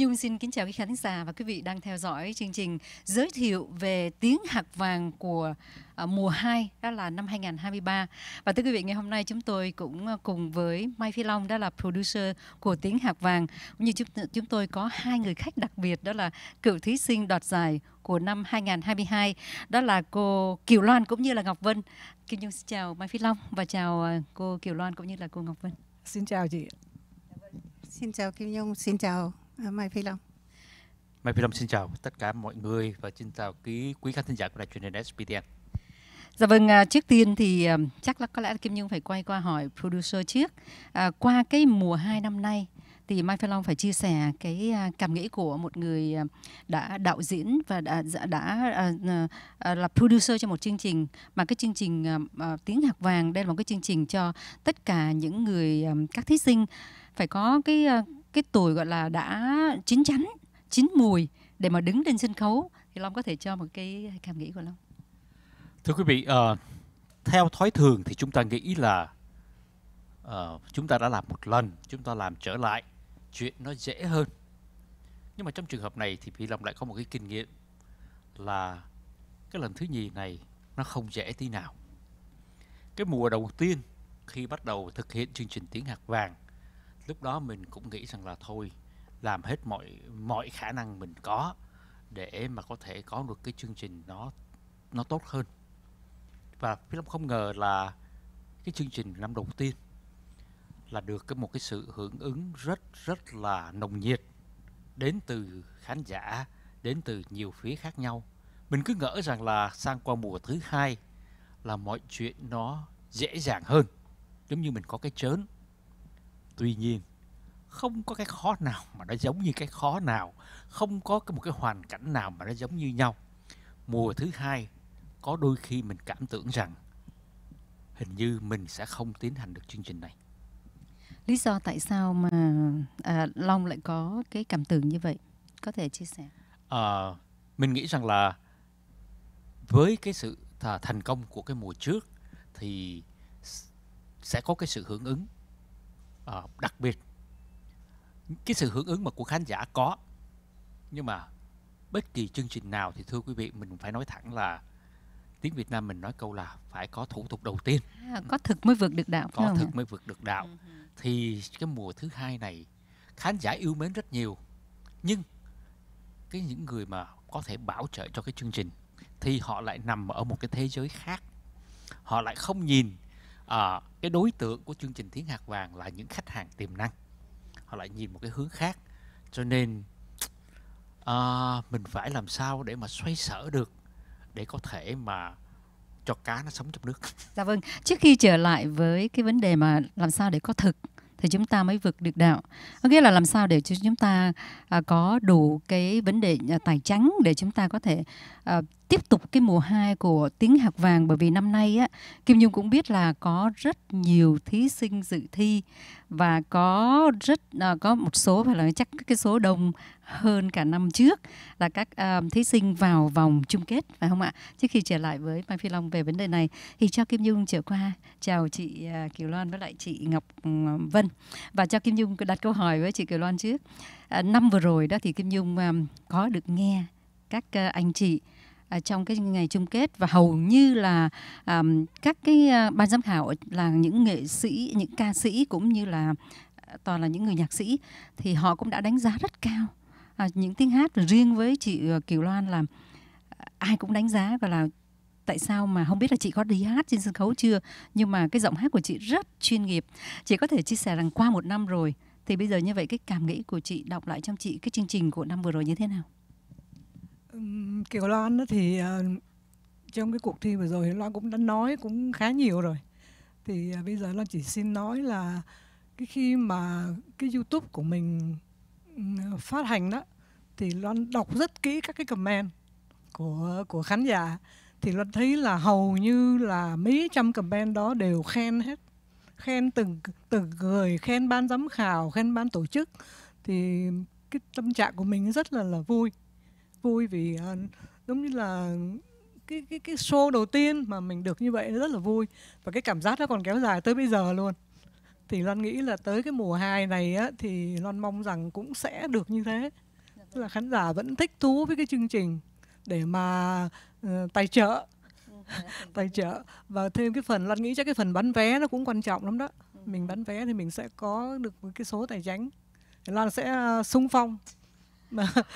Nhung xin kính chào quý khán giả và quý vị đang theo dõi chương trình giới thiệu về tiếng hạt vàng của à, mùa 2 đó là năm 2023. Và thưa quý vị ngày hôm nay chúng tôi cũng à, cùng với Mai Phi Long đó là producer của tiếng hạt vàng cũng như chúng, chúng tôi có hai người khách đặc biệt đó là cựu thí sinh đoạt giải của năm 2022 đó là cô Kiều Loan cũng như là Ngọc Vân. Kim Nhung xin chào Mai Phi Long và chào à, cô Kiều Loan cũng như là cô Ngọc Vân. Xin chào chị. Xin chào Kim Nhung, xin chào À, mời Phi Long. Mai Phi Long xin chào tất cả mọi người và xin chào quý quý khán thính giả của đài truyền hình SPTN. Dạ vâng, à, trước tiên thì à, chắc là có lẽ Kim Nhung phải quay qua hỏi producer trước. À, qua cái mùa 2 năm nay thì Mai Phi Long phải chia sẻ cái à, cảm nghĩ của một người đã đạo diễn và đã dạ, đã, đã à, là producer cho một chương trình mà cái chương trình à, tiếng hạc vàng đây là một cái chương trình cho tất cả những người các thí sinh phải có cái cái tuổi gọi là đã chín chắn chín mùi để mà đứng lên sân khấu thì long có thể cho một cái cảm nghĩ của long thưa quý vị uh, theo thói thường thì chúng ta nghĩ là uh, chúng ta đã làm một lần chúng ta làm trở lại chuyện nó dễ hơn nhưng mà trong trường hợp này thì Phi Long lại có một cái kinh nghiệm là cái lần thứ nhì này nó không dễ tí nào. Cái mùa đầu tiên khi bắt đầu thực hiện chương trình tiếng hạt vàng lúc đó mình cũng nghĩ rằng là thôi làm hết mọi mọi khả năng mình có để mà có thể có được cái chương trình nó nó tốt hơn và Phi Long không ngờ là cái chương trình năm đầu tiên là được cái một cái sự hưởng ứng rất rất là nồng nhiệt đến từ khán giả đến từ nhiều phía khác nhau mình cứ ngỡ rằng là sang qua mùa thứ hai là mọi chuyện nó dễ dàng hơn giống như mình có cái chớn tuy nhiên không có cái khó nào mà nó giống như cái khó nào không có một cái hoàn cảnh nào mà nó giống như nhau mùa thứ hai có đôi khi mình cảm tưởng rằng hình như mình sẽ không tiến hành được chương trình này lý do tại sao mà à, long lại có cái cảm tưởng như vậy có thể chia sẻ à, mình nghĩ rằng là với cái sự thành công của cái mùa trước thì sẽ có cái sự hưởng ứng Ờ, đặc biệt cái sự hưởng ứng mà của khán giả có nhưng mà bất kỳ chương trình nào thì thưa quý vị mình phải nói thẳng là tiếng Việt Nam mình nói câu là phải có thủ tục đầu tiên à, có thực mới vượt được đạo có thực hả? mới vượt được đạo ừ, ừ. thì cái mùa thứ hai này khán giả yêu mến rất nhiều nhưng cái những người mà có thể bảo trợ cho cái chương trình thì họ lại nằm ở một cái thế giới khác họ lại không nhìn à, cái đối tượng của chương trình tiếng hạt vàng là những khách hàng tiềm năng họ lại nhìn một cái hướng khác cho nên à, mình phải làm sao để mà xoay sở được để có thể mà cho cá nó sống trong nước dạ vâng trước khi trở lại với cái vấn đề mà làm sao để có thực thì chúng ta mới vượt được đạo có nghĩa là làm sao để cho chúng ta à, có đủ cái vấn đề à, tài chính để chúng ta có thể à, tiếp tục cái mùa 2 của tiếng hạt vàng bởi vì năm nay á Kim Nhung cũng biết là có rất nhiều thí sinh dự thi và có rất à, có một số phải là chắc cái số đông hơn cả năm trước là các à, thí sinh vào vòng chung kết phải không ạ? Trước khi trở lại với Mai Phi Long về vấn đề này thì cho Kim Nhung trở qua chào chị à, Kiều Loan với lại chị Ngọc ừ, Vân và cho Kim Nhung đặt câu hỏi với chị Kiều Loan trước. À, năm vừa rồi đó thì Kim Nhung à, có được nghe các à, anh chị À, trong cái ngày chung kết và hầu như là à, các cái à, ban giám khảo là những nghệ sĩ những ca sĩ cũng như là ờ, toàn là những người nhạc sĩ thì họ cũng đã đánh giá rất cao à, những tiếng hát riêng với chị ờ, Kiều Loan là ai cũng đánh giá và là tại sao mà không biết là chị có đi hát trên sân khấu chưa nhưng mà cái giọng hát của chị rất chuyên nghiệp chị có thể chia sẻ rằng qua một năm rồi thì bây giờ như vậy cái cảm nghĩ của chị đọc lại trong chị cái chương trình của năm vừa rồi như thế nào Kiều Loan thì ờ, trong cái cuộc thi vừa rồi thì Loan cũng đã nói cũng khá nhiều rồi. Thì ờ, bây giờ Loan chỉ xin nói là cái khi mà cái YouTube của mình phát hành đó thì Loan đọc rất kỹ các cái comment của của khán giả thì Loan thấy là hầu như là mấy trăm comment đó đều khen hết khen từng từng người khen ban giám khảo khen ban tổ chức thì cái tâm trạng của mình rất là là vui vui vì uh, giống như là cái cái cái show đầu tiên mà mình được như vậy rất là vui và cái cảm giác nó còn kéo dài tới bây giờ luôn thì loan nghĩ là tới cái mùa 2 này á, thì loan mong rằng cũng sẽ được như thế tức là khán giả vẫn thích thú với cái chương trình để mà uh, tài trợ ừ. tài trợ và thêm cái phần loan nghĩ chắc cái phần bán vé nó cũng quan trọng lắm đó ừ. mình bán vé thì mình sẽ có được cái số tài chính loan sẽ ờ, sung phong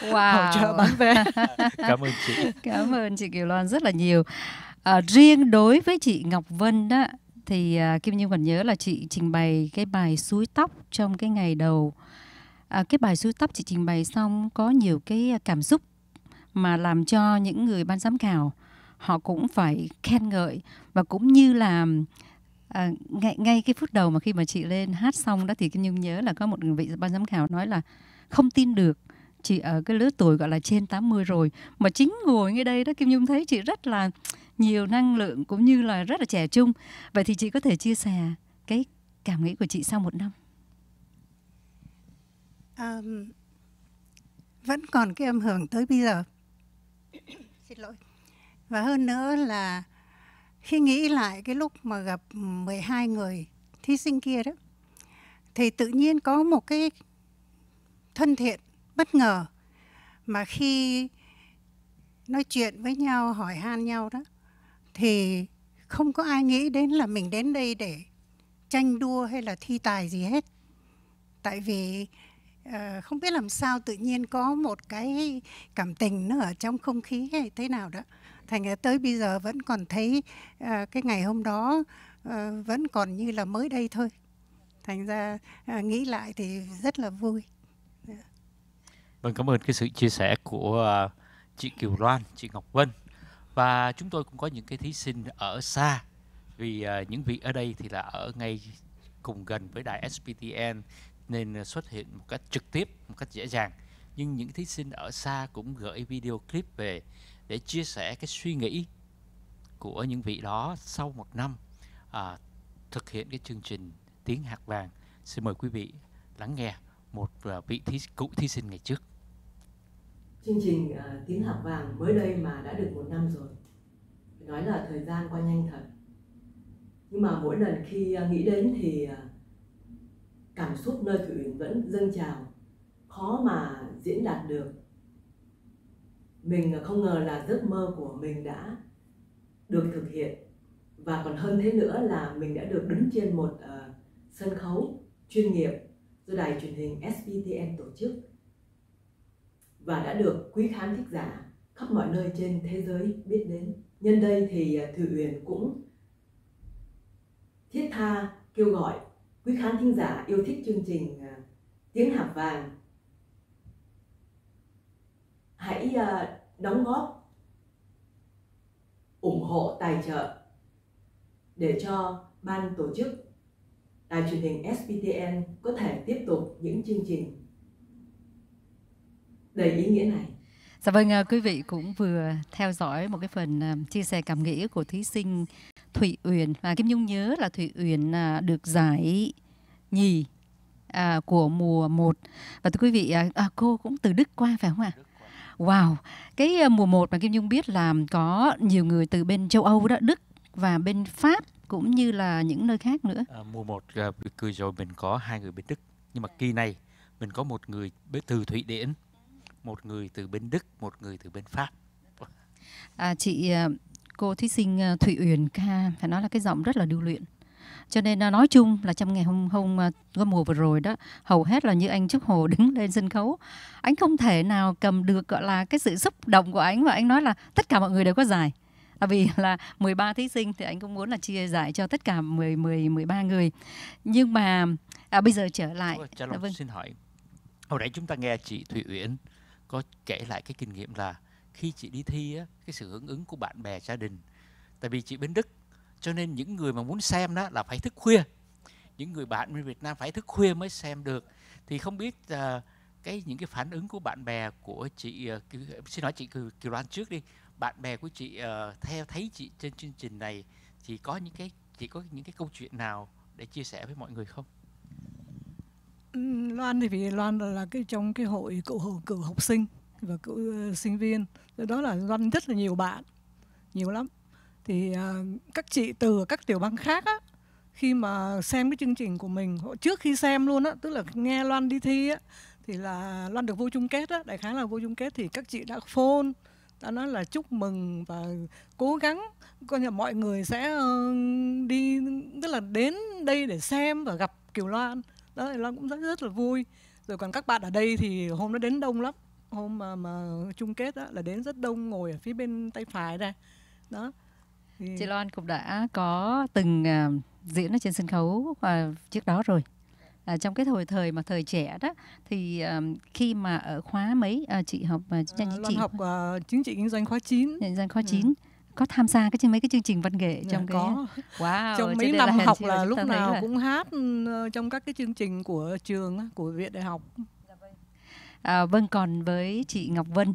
wow. hỗ trợ bán vé cảm ơn chị cảm ơn chị Kiều Loan rất là nhiều à, riêng đối với chị Ngọc Vân đó thì à, Kim Như còn nhớ là chị trình bày cái bài suối tóc trong cái ngày đầu à, cái bài suối tóc chị trình bày xong có nhiều cái cảm xúc mà làm cho những người ban giám khảo họ cũng phải khen ngợi và cũng như là à, ngay ngay cái phút đầu mà khi mà chị lên hát xong đó thì Kim Nhung nhớ là có một vị ban giám khảo nói là không tin được chị ở cái lứa tuổi gọi là trên 80 rồi mà chính ngồi ngay đây đó Kim Nhung thấy chị rất là nhiều năng lượng cũng như là rất là trẻ trung. Vậy thì chị có thể chia sẻ cái cảm nghĩ của chị sau một năm? Um, vẫn còn cái âm hưởng tới bây giờ. Xin lỗi. Và hơn nữa là khi nghĩ lại cái lúc mà gặp 12 người thí sinh kia đó thì tự nhiên có một cái thân thiện bất ngờ mà khi nói chuyện với nhau hỏi han nhau đó thì không có ai nghĩ đến là mình đến đây để tranh đua hay là thi tài gì hết tại vì uh, không biết làm sao tự nhiên có một cái cảm tình nó ở trong không khí hay thế nào đó thành ra tới bây giờ vẫn còn thấy uh, cái ngày hôm đó uh, vẫn còn như là mới đây thôi thành ra uh, nghĩ lại thì rất là vui Vâng, cảm ơn cái sự chia sẻ của à, chị Kiều Loan, chị Ngọc Vân và chúng tôi cũng có những cái thí sinh ở xa vì à, những vị ở đây thì là ở ngay cùng gần với đài SPTN nên xuất hiện một cách trực tiếp, một cách dễ dàng. Nhưng những thí sinh ở xa cũng gửi video clip về để chia sẻ cái suy nghĩ của những vị đó sau một năm à, thực hiện cái chương trình tiếng hạt vàng. Xin mời quý vị lắng nghe một à, vị thí, cựu thí sinh ngày trước chương trình uh, ờ, tín học vàng mới đây mà đã được một năm rồi Phải nói là thời gian qua nhanh thật nhưng mà mỗi lần khi uh, nghĩ đến thì uh, cảm xúc nơi thủy uyển vẫn dâng trào khó mà diễn đạt được mình không ngờ là giấc mơ của mình đã được thực hiện và còn hơn thế nữa là mình đã được đứng trên một uh, sân khấu chuyên nghiệp do đài truyền hình SBTN tổ chức và đã được quý khán thích giả khắp mọi nơi trên thế giới biết đến. Nhân đây thì à, Thùy Uyển cũng thiết tha kêu gọi quý khán thính giả yêu thích chương trình à, Tiếng Hạp Vàng hãy à, đóng góp ủng hộ tài trợ để cho ban tổ chức đài truyền hình SPTN có thể tiếp tục những chương trình đầy ý nghĩa này. Dạ vâng, à, quý vị cũng vừa theo dõi một cái phần à, chia sẻ cảm nghĩ của thí sinh Thủy Uyển và Kim Nhung nhớ là Thủy Uyển à, được giải nhì à, của mùa 1 và thưa quý vị à, cô cũng từ Đức qua phải không ạ? Wow, cái mùa 1 mà Kim Nhung biết là có nhiều người từ bên châu Âu đó, Đức và bên Pháp cũng như là những nơi khác nữa. À, mùa 1 cười rồi mình có hai người bên Đức nhưng mà kỳ này mình có một người từ Thụy Điển một người từ bên Đức, một người từ bên Pháp. À, chị ờ, cô thí sinh ờ, Thụy Uyển ca phải nói là cái giọng rất là điêu luyện. Cho nên ờ, nói chung là trong ngày hôm hôm có mùa vừa rồi đó, hầu hết là như anh Trúc Hồ đứng lên sân khấu, anh không thể nào cầm được gọi là cái sự xúc động của anh và anh nói là tất cả mọi người đều có giải. Tại vì là 13 thí sinh thì anh cũng muốn là chia giải cho tất cả 10 10 13 người. Nhưng mà à, bây giờ trở lại. Ôi, Trà Long, dạ vâng. xin hỏi hồi nãy chúng ta nghe chị Thụy Uyển có kể lại cái kinh nghiệm là khi chị đi thi á, cái sự hưởng ứng của bạn bè gia đình tại vì chị bên đức cho nên những người mà muốn xem đó là phải thức khuya những người bạn bên việt nam phải thức khuya mới xem được thì không biết uh, cái những cái phản ứng của bạn bè của chị uh, xin nói chị kiều loan trước đi bạn bè của chị uh, theo thấy chị trên chương trình này thì có những cái chị có những cái câu chuyện nào để chia sẻ với mọi người không Loan thì vì Loan là, cái trong cái hội cựu cựu học sinh và cựu uh, ờ, sinh viên đó là Loan rất là nhiều bạn nhiều lắm thì uh, các chị từ các tiểu bang khác á, khi mà xem cái chương trình của mình trước khi xem luôn á tức là nghe Loan đi thi á thì là Loan được vô chung kết á đại khái là vô chung kết thì các chị đã phone ta nói là chúc mừng và cố gắng coi như mọi người sẽ đi tức là đến đây để xem và gặp Kiều Loan đó thì loan cũng rất rất là vui rồi còn các bạn ở đây thì hôm nó đến đông lắm hôm mà mà chung kết đó, là đến rất đông ngồi ở phía bên tay phải ra đó thì... chị loan cũng đã có từng uh, diễn ở trên sân khấu uh, trước đó rồi À, trong cái thời thời mà thời trẻ đó thì um, khi mà ở khóa mấy à, chị học uh, à, chị học uh, chính trị kinh doanh khóa 9 kinh doanh khóa ừ có tham gia cái mấy cái chương trình văn nghệ dạ, trong cái wow trong mấy năm là học là, lúc nào là... cũng hát ừ, ờ, trong các cái chương trình của trường của viện đại học dạ vâng. à, vâng còn với chị Ngọc Vân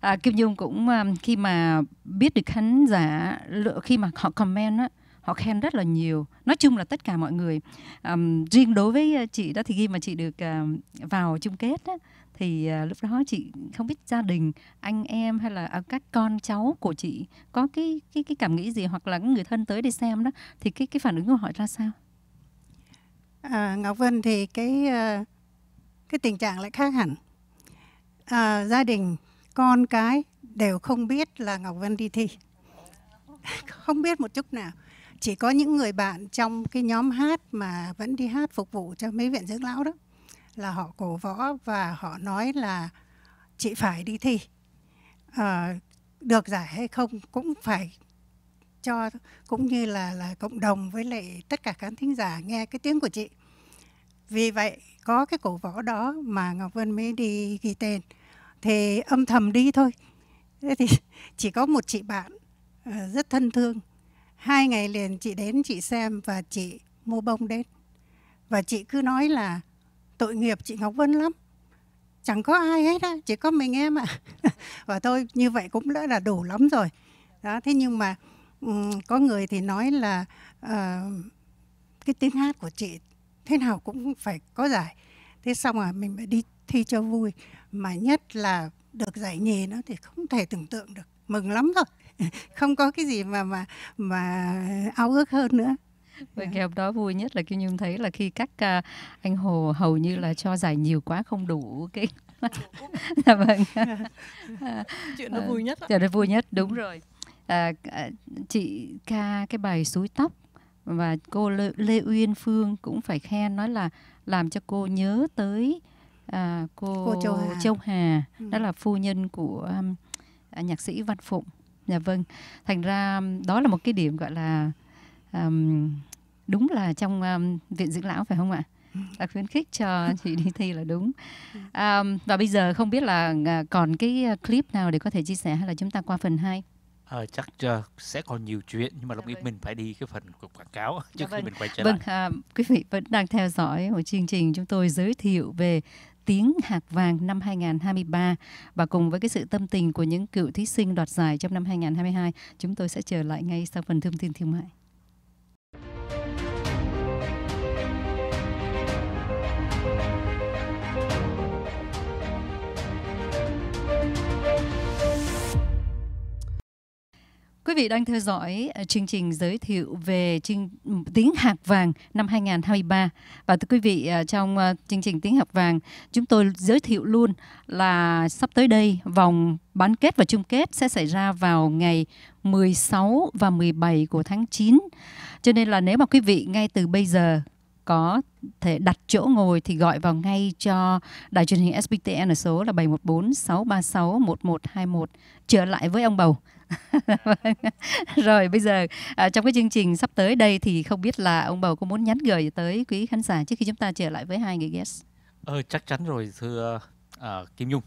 à, Kim Dung cũng à, khi mà biết được khán giả khi mà họ comment á họ khen rất là nhiều nói chung là tất cả mọi người um, riêng đối với à, chị đó thì khi mà chị được um, vào chung kết á, thì à, lúc đó chị không biết gia đình anh em hay là à, các con cháu của chị có cái cái cái cảm nghĩ gì hoặc là người thân tới để xem đó thì cái cái phản ứng của họ ra sao à, Ngọc Vân thì cái à, cái tình trạng lại khác hẳn à, gia đình con cái đều không biết là Ngọc Vân đi thi không biết một chút nào chỉ có những người bạn trong cái nhóm hát mà vẫn đi hát phục vụ cho mấy viện dưỡng lão đó là họ cổ võ và họ nói là chị phải đi thi à, được giải hay không cũng phải cho cũng như là là cộng đồng với lại tất cả khán thính giả nghe cái tiếng của chị vì vậy có cái cổ võ đó mà ngọc vân mới đi ghi tên thì âm thầm đi thôi thế thì chỉ có một chị bạn ờ, rất thân thương hai ngày liền chị đến chị xem và chị mua bông đến và chị cứ nói là tội nghiệp chị Ngọc Vân lắm chẳng có ai hết á chỉ có mình em ạ à. và thôi như vậy cũng đã là đủ lắm rồi đó thế nhưng mà um, có người thì nói là uh, cái tiếng hát của chị thế nào cũng phải có giải thế xong rồi mình phải đi thi cho vui mà nhất là được giải nhì nó thì không thể tưởng tượng được mừng lắm rồi không có cái gì mà mà mà ao ước hơn nữa và yeah. Dạ. cái hôm đó vui nhất là Kim Nhung thấy là khi các uh, anh Hồ hầu như là cho giải nhiều quá không đủ cái dạ vâng chuyện ờ, nó vui nhất chuyện dạ, nó vui nhất đúng ừ. rồi à, à, chị ca cái bài suối tóc và cô Lê, Lê Uyên Phương cũng phải khen nói là làm cho cô nhớ tới à, cô, cô Châu Hà, Châu Hà ừ. đó là phu nhân của um, nhạc sĩ Văn Phụng. Dạ vâng. Thành ra đó là một cái điểm gọi là um, đúng là trong um, viện dưỡng lão phải không ạ là khuyến khích cho chị đi thi là đúng um, và bây giờ không biết là ờ, còn cái ờ, clip nào để có thể chia sẻ hay là chúng ta qua phần 2 Ờ, chắc uh, sẽ còn nhiều chuyện nhưng mà dạ lúc dạ vâng. mình phải đi cái phần của quảng cáo dạ trước vâng. khi mình quay trở vâng, lại. Vâng, à, quý vị vẫn đang theo dõi một chương trình chúng tôi giới thiệu về tiếng hạt vàng năm 2023 và cùng với cái sự tâm tình của những cựu thí sinh đoạt giải trong năm 2022, chúng tôi sẽ trở lại ngay sau phần thông tin thương mại. Quý vị đang theo dõi à, chương trình giới thiệu về chương, tiếng hạt vàng năm 2023. Và thưa quý vị, à, trong à, chương trình tiếng hạt vàng, chúng tôi giới thiệu luôn là sắp tới đây vòng bán kết và chung kết sẽ xảy ra vào ngày 16 và 17 của tháng 9. Cho nên là nếu mà quý vị ngay từ bây giờ có thể đặt chỗ ngồi thì gọi vào ngay cho đài truyền hình SBTN ở số là 714 636 1121 trở lại với ông bầu rồi bây giờ à, trong cái chương trình sắp tới đây thì không biết là ông bầu có muốn nhắn gửi tới quý khán giả trước khi chúng ta trở lại với hai người guest ờ, chắc chắn rồi thưa à, Kim Nhung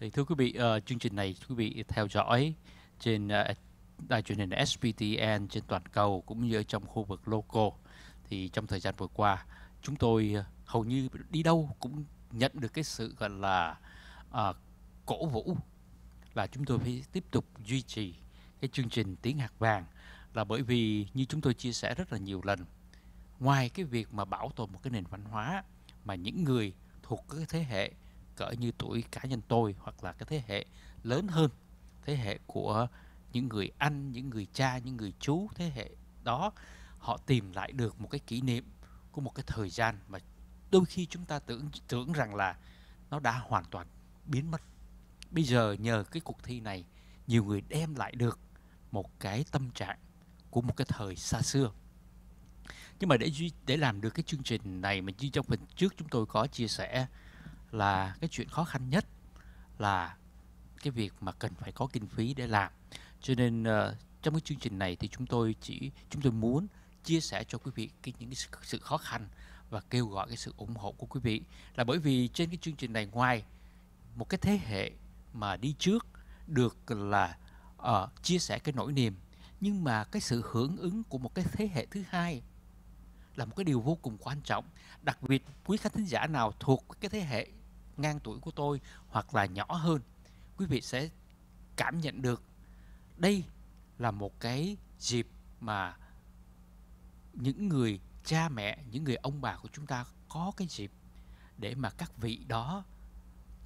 thì thưa quý vị à, chương trình này quý vị theo dõi trên à, đài truyền hình SBTN trên toàn cầu cũng như ở trong khu vực local thì trong thời gian vừa qua chúng tôi ờ, hầu như đi đâu cũng nhận được cái sự gọi là à, cổ vũ là chúng tôi phải tiếp tục duy trì cái chương trình tiếng hạt vàng là bởi vì như chúng tôi chia sẻ rất là nhiều lần ngoài cái việc mà bảo tồn một cái nền văn hóa mà những người thuộc cái thế hệ cỡ như tuổi cá nhân tôi hoặc là cái thế hệ lớn hơn thế hệ của những người anh những người cha những người chú thế hệ đó họ tìm lại được một cái kỷ niệm của một cái thời gian mà đôi khi chúng ta tưởng tưởng rằng là nó đã hoàn toàn biến mất. Bây giờ nhờ cái cuộc thi này, nhiều người đem lại được một cái tâm trạng của một cái thời xa xưa. Nhưng mà để để làm được cái chương trình này mà như trong phần trước chúng tôi có chia sẻ là cái chuyện khó khăn nhất là cái việc mà cần phải có kinh phí để làm. Cho nên uh, trong cái chương trình này thì chúng tôi chỉ chúng tôi muốn chia sẻ cho quý vị cái những cái sự khó khăn và kêu gọi cái sự ủng hộ của quý vị là bởi vì trên cái chương trình này ngoài một cái thế hệ mà đi trước được là uh, chia sẻ cái nỗi niềm nhưng mà cái sự hưởng ứng của một cái thế hệ thứ hai là một cái điều vô cùng quan trọng đặc biệt quý khán thính giả nào thuộc cái thế hệ ngang tuổi của tôi hoặc là nhỏ hơn quý vị sẽ cảm nhận được đây là một cái dịp mà những người cha mẹ những người ông bà của chúng ta có cái dịp để mà các vị đó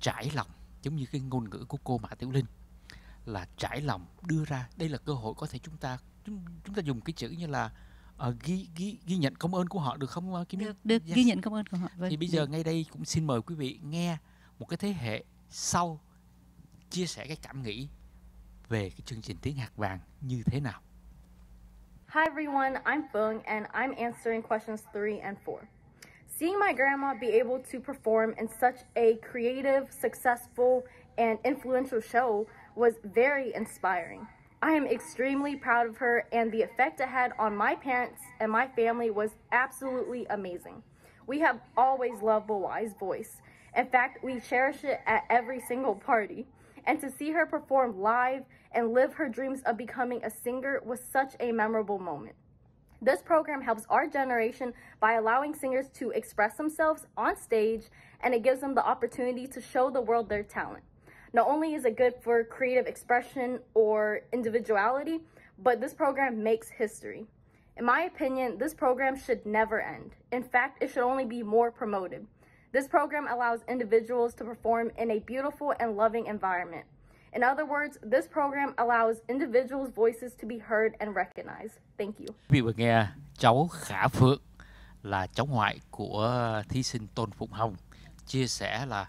trải lòng giống như cái ngôn ngữ của cô mã tiểu linh là trải lòng đưa ra đây là cơ hội có thể chúng ta chúng, chúng ta dùng cái chữ như là uh, ghi ghi ghi nhận công ơn của họ được không ờ, kim được, được yes. Dạ. ghi nhận công ơn của họ vâng. thì bây dạ. giờ ngay đây cũng xin mời quý vị nghe một cái thế hệ sau chia sẻ cái cảm nghĩ về cái chương trình tiếng hạt vàng như thế nào Hi everyone, I'm Fung and I'm answering questions three and four. Seeing my grandma be able to perform in such a creative, successful, and influential show was very inspiring. I am extremely proud of her and the effect it had on my parents and my family was absolutely amazing. We have always loved Bawai's voice. In fact, we cherish it at every single party. And to see her perform live and live her dreams of becoming a singer was such a memorable moment. This program helps our generation by allowing singers to express themselves on stage and it gives them the opportunity to show the world their talent. Not only is it good for creative expression or individuality, but this program makes history. In my opinion, this program should never end. In fact, it should only be more promoted. This program allows individuals to perform in a beautiful and loving environment. In other words, this program allows individuals' voices to be heard and recognized. Thank you. Quý vị vừa nghe cháu Khả Phượng là cháu ngoại của thí sinh Tôn Phụng Hồng chia sẻ là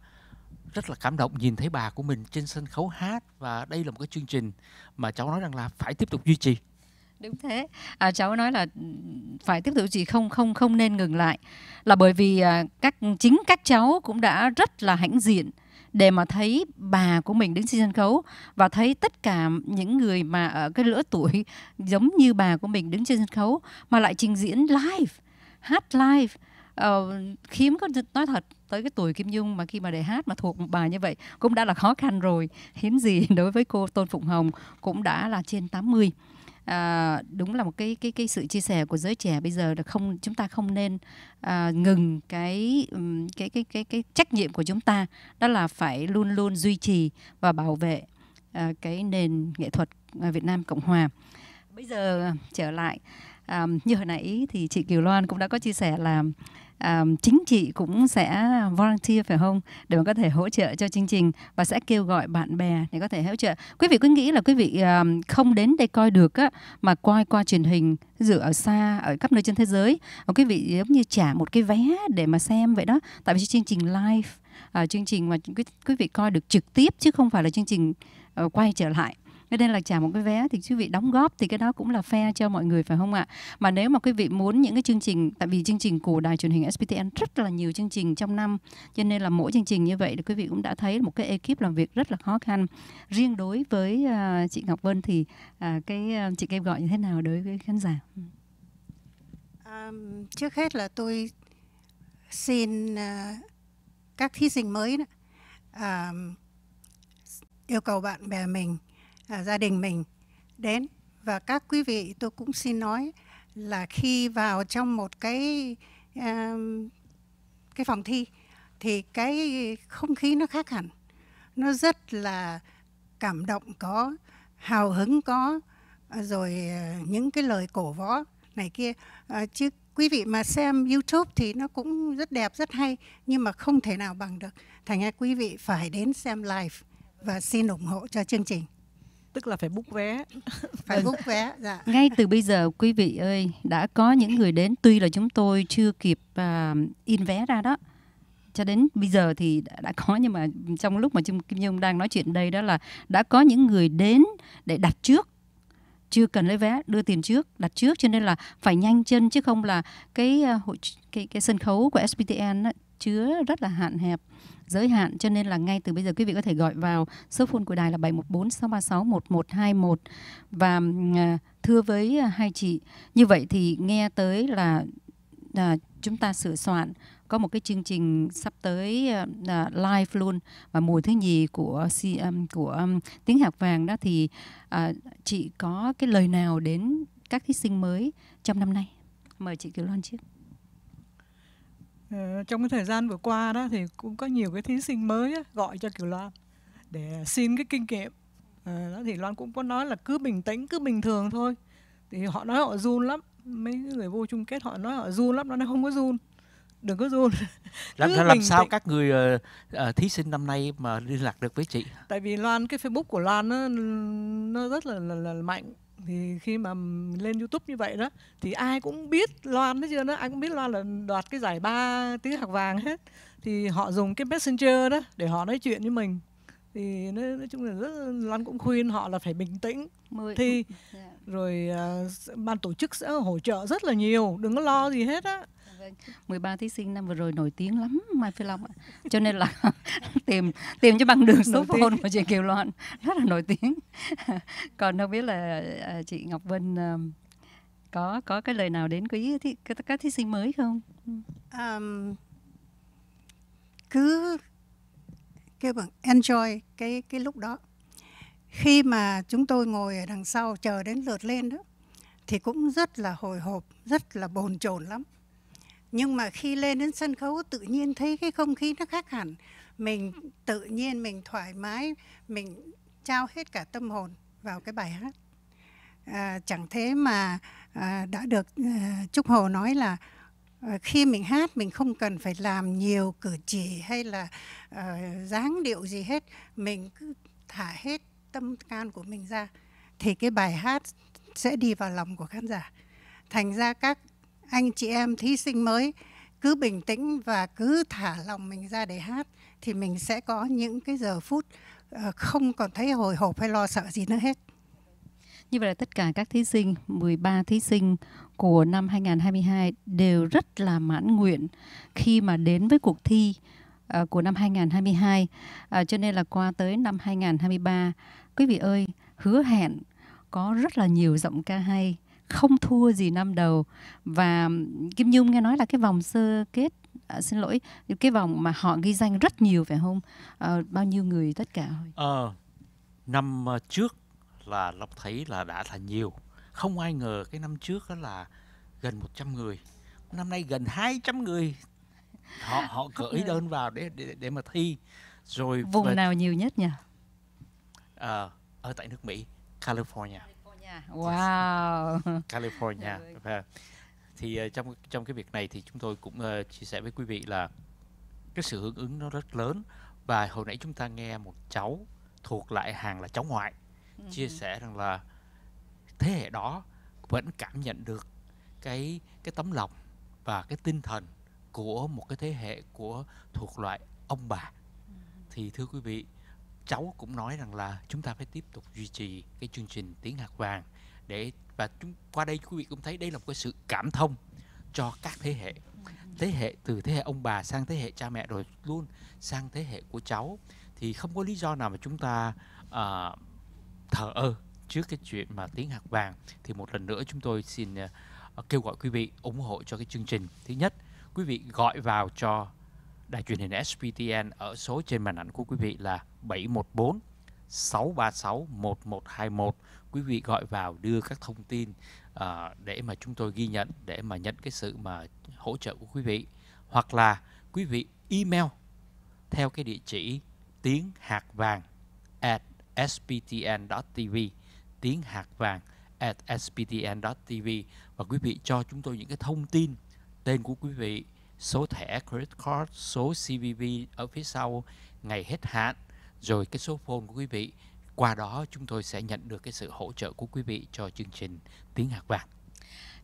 rất là cảm động nhìn thấy bà của mình trên sân khấu hát và đây là một cái chương trình mà cháu nói rằng là phải tiếp tục duy trì đúng thế à, cháu nói là ừ, phải tiếp tục chỉ không không không nên ngừng lại là bởi vì à, các chính các cháu cũng đã rất là hãnh diện để mà thấy bà của mình đứng trên sân khấu và thấy tất cả những người mà ở cái lứa tuổi giống như bà của mình đứng trên sân khấu mà lại trình diễn live hát live ờ, khiếm có nói thật tới cái tuổi Kim Dung mà khi mà để hát mà thuộc một bài như vậy cũng đã là khó khăn rồi hiếm gì đối với cô Tôn Phụng Hồng cũng đã là trên 80 à, đúng là một cái cái cái sự chia sẻ của giới trẻ bây giờ là không chúng ta không nên à, ngừng cái cái cái cái cái trách nhiệm của chúng ta đó là phải luôn luôn duy trì và bảo vệ à, cái nền nghệ thuật Việt Nam Cộng Hòa. Bây giờ trở lại à, như hồi nãy thì chị Kiều Loan cũng đã có chia sẻ là um, chính chị cũng sẽ volunteer phải không để mà có thể hỗ trợ cho chương trình và sẽ kêu gọi bạn bè để có thể hỗ trợ quý vị cứ nghĩ là quý vị um, không đến đây coi được á mà coi qua truyền hình dự ở xa ở khắp nơi trên thế giới và quý vị giống như trả một cái vé để mà xem vậy đó tại vì chương trình live uh, chương trình mà quý, quý vị coi được trực tiếp chứ không phải là chương trình uh, quay trở lại Thế nên là trả một cái vé thì quý vị đóng góp thì cái đó cũng là fair cho mọi người phải không ạ? Mà nếu mà quý vị muốn những cái chương trình tại vì chương trình của đài truyền hình SPTN rất là nhiều chương trình trong năm cho nên là mỗi chương trình như vậy thì quý vị cũng đã thấy một cái ekip làm việc rất là khó khăn. Riêng đối với uh, chị Ngọc Vân thì uh, cái uh, chị kêu gọi như thế nào đối với khán giả? Um, trước hết là tôi xin uh, các thí sinh mới uh, yêu cầu bạn bè mình à, gia đình mình đến và các quý vị tôi cũng xin nói là khi vào trong một cái à, cái phòng thi thì cái không khí nó khác hẳn nó rất là cảm động có hào hứng có à, rồi à, những cái lời cổ võ này kia à, chứ quý vị mà xem YouTube thì nó cũng rất đẹp rất hay nhưng mà không thể nào bằng được thành ra quý vị phải đến xem live và xin ủng hộ cho chương trình tức là phải book vé phải book vé dạ ngay từ bây giờ quý vị ơi đã có những người đến tuy là chúng tôi chưa kịp uh, in vé ra đó cho đến bây giờ thì đã, đã có nhưng mà trong lúc mà Kim Nhung đang nói chuyện đây đó là đã có những người đến để đặt trước chưa cần lấy vé đưa tiền trước đặt trước cho nên là phải nhanh chân chứ không là cái à, hội cái cái sân khấu của SPTN đó, chứa rất là hạn hẹp giới hạn cho nên là ngay từ bây giờ quý vị có thể gọi vào số phone của đài là 714 636 1121 và à, thưa với à, hai chị như vậy thì nghe tới là à, chúng ta sửa soạn có một cái chương trình sắp tới à, à live luôn và mùa thứ nhì của um, của um, tiếng hạc vàng đó thì à, chị có cái lời nào đến các thí sinh mới trong năm nay mời chị Kiều Loan trước Ờ, trong cái thời gian vừa qua đó thì cũng có nhiều cái thí sinh mới gọi cho Kiều Loan để xin cái kinh nghiệm ờ, đó thì Loan cũng có nói là cứ bình tĩnh cứ bình thường thôi thì họ nói họ run lắm mấy người vô chung kết họ nói họ run lắm nó không có run đừng có run làm, làm sao các người uh, thí sinh năm nay mà liên lạc được với chị tại vì loan cái facebook của loan nó, nó rất là, là, là mạnh thì khi mà lên youtube như vậy đó thì ai cũng biết loan hết chưa đó ai cũng biết loan là đoạt cái giải ba tiếng hạc vàng hết thì họ dùng cái messenger đó để họ nói chuyện với mình thì nói, nói chung là rất loan cũng khuyên họ là phải bình tĩnh Mười. thi yeah. Dạ. rồi uh, ban tổ chức sẽ hỗ trợ rất là nhiều đừng có lo gì hết á vâng. 13 thí sinh năm vừa rồi nổi tiếng lắm Mai Phi Long ạ. Cho nên là tìm tìm cho bằng đường số phone của chị Kiều Loan rất là nổi tiếng. Còn đâu biết là à, chị Ngọc Vân à, có có cái lời nào đến quý thí, các, các thí sinh mới không? Um, cứ kêu bằng enjoy cái cái lúc đó khi mà chúng tôi ngồi ở đằng sau chờ đến lượt lên đó thì cũng rất là hồi hộp rất là bồn chồn lắm nhưng mà khi lên đến sân khấu tự nhiên thấy cái không khí nó khác hẳn mình tự nhiên mình thoải mái mình trao hết cả tâm hồn vào cái bài hát à, chẳng thế mà à, đã được à, trúc hồ nói là à, khi mình hát mình không cần phải làm nhiều cử chỉ hay là à, dáng điệu gì hết mình cứ thả hết tâm can của mình ra thì cái bài hát sẽ đi vào lòng của khán giả thành ra các anh chị em thí sinh mới cứ bình tĩnh và cứ thả lòng mình ra để hát thì mình sẽ có những cái giờ phút ờ, không còn thấy hồi hộp hay lo sợ gì nữa hết. Như vậy là tất cả các thí sinh, 13 thí sinh của năm 2022 đều rất là mãn nguyện khi mà đến với cuộc thi ờ, của năm 2022. Uh, ờ, cho nên là qua tới năm 2023, quý vị ơi, hứa hẹn có rất là nhiều giọng ca hay không thua gì năm đầu và Kim Nhung nghe nói là cái vòng sơ kết À, xin lỗi cái vòng mà họ ghi danh rất nhiều phải không à, bao nhiêu người tất cả thôi à, năm ờ, trước là lộc thấy là đã là nhiều không ai ngờ cái năm trước đó là gần 100 người năm nay gần 200 người họ họ gửi dạ. đơn vào để để, để mà thi rồi vùng và, nào nhiều nhất nhỉ à, ở tại nước Mỹ California California. Wow. California. Yeah. Thì ờ, trong trong cái việc này thì chúng tôi cũng uh, chia sẻ với quý vị là cái sự hưởng ứng nó rất lớn và hồi nãy chúng ta nghe một cháu thuộc lại hàng là cháu ngoại ừ. chia sẻ rằng là thế hệ đó vẫn cảm nhận được cái cái tấm lòng và cái tinh thần của một cái thế hệ của thuộc loại ông bà ừ. thì thưa quý vị cháu cũng nói rằng là chúng ta phải tiếp tục duy trì cái chương trình tiếng hạt vàng để và chúng qua đây quý vị cũng thấy đây là một cái sự cảm thông cho các thế hệ thế hệ từ thế hệ ông bà sang thế hệ cha mẹ rồi luôn sang thế hệ của cháu thì không có lý do nào mà chúng ta uh, thờ ơ trước cái chuyện mà tiếng hạt vàng thì một lần nữa chúng tôi xin uh, kêu gọi quý vị ủng hộ cho cái chương trình thứ nhất quý vị gọi vào cho đài truyền hình SPTN ở số trên màn ảnh của quý vị là 714 636 1121. Quý vị gọi vào đưa các thông tin uh, để mà chúng tôi ghi nhận để mà nhận cái sự mà hỗ trợ của quý vị hoặc là quý vị email theo cái địa chỉ tiếng hạt vàng at sptn.tv tiếng hạt vàng at sptn.tv và quý vị cho chúng tôi những cái thông tin tên của quý vị số thẻ credit card, số CVV ở phía sau ngày hết hạn, rồi cái số phone của quý vị. Qua đó chúng tôi sẽ nhận được cái sự hỗ trợ của quý vị cho chương trình Tiếng Hạt Vàng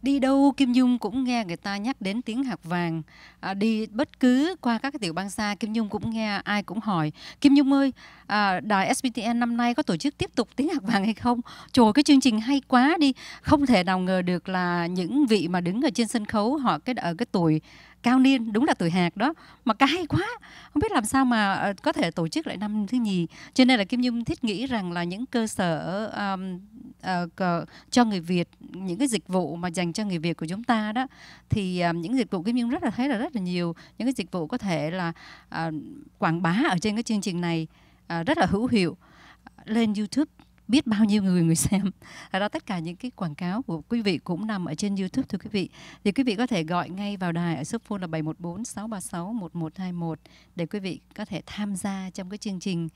đi đâu Kim Dung cũng nghe người ta nhắc đến tiếng hạt vàng à, đi bất cứ qua các cái tiểu bang xa Kim Dung cũng nghe ai cũng hỏi Kim Dung ơi à, đài SBTN năm nay có tổ chức tiếp tục tiếng hạt vàng hay không trời cái chương trình hay quá đi không thể nào ngờ được là những vị mà đứng ở trên sân khấu họ cái ở cái tuổi cao niên đúng là tuổi hạc đó mà cái hay quá không biết làm sao mà ờ, có thể tổ chức lại năm thứ nhì cho nên là kim nhung thiết nghĩ rằng là những cơ sở um, uh, cho người việt những cái dịch vụ mà dành cho người việt của chúng ta đó thì um, những dịch vụ kim nhung rất là thấy là rất là nhiều những cái dịch vụ có thể là uh, quảng bá ở trên cái chương trình này uh, rất là hữu hiệu lên youtube biết bao nhiêu người người xem ở đó tất cả những cái quảng cáo của quý vị cũng nằm ở trên youtube thưa quý vị thì quý vị có thể gọi ngay vào đài ở số phone là 714 636 1121 để quý vị có thể tham gia trong cái chương trình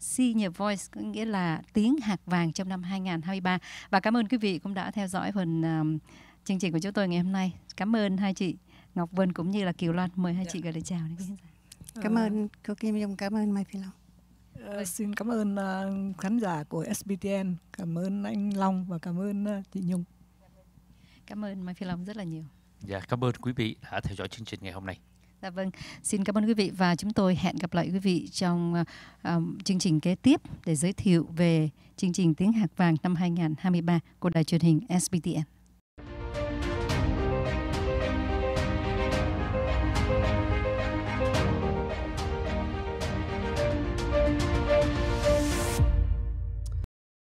Senior Voice có nghĩa là tiếng hạt vàng trong năm 2023 và cảm ơn quý vị cũng đã theo dõi phần um, chương trình của chúng tôi ngày hôm nay cảm ơn hai chị Ngọc Vân cũng như là Kiều Loan mời hai yeah. Dạ. chị gửi lời chào đến khán giả cảm ơn cô Kim Dung cảm ơn Mai Phi Long Uh, xin cảm ơn uh, khán giả của SBTN, cảm ơn anh Long và cảm ơn uh, chị Nhung. Cảm ơn Mai Phi Long rất là nhiều. Dạ, cảm ơn quý vị đã theo dõi chương trình ngày hôm nay. Dạ vâng, xin cảm ơn quý vị và chúng tôi hẹn gặp lại quý vị trong uh, chương trình kế tiếp để giới thiệu về chương trình Tiếng Hạc Vàng năm 2023 của Đài truyền hình SBTN.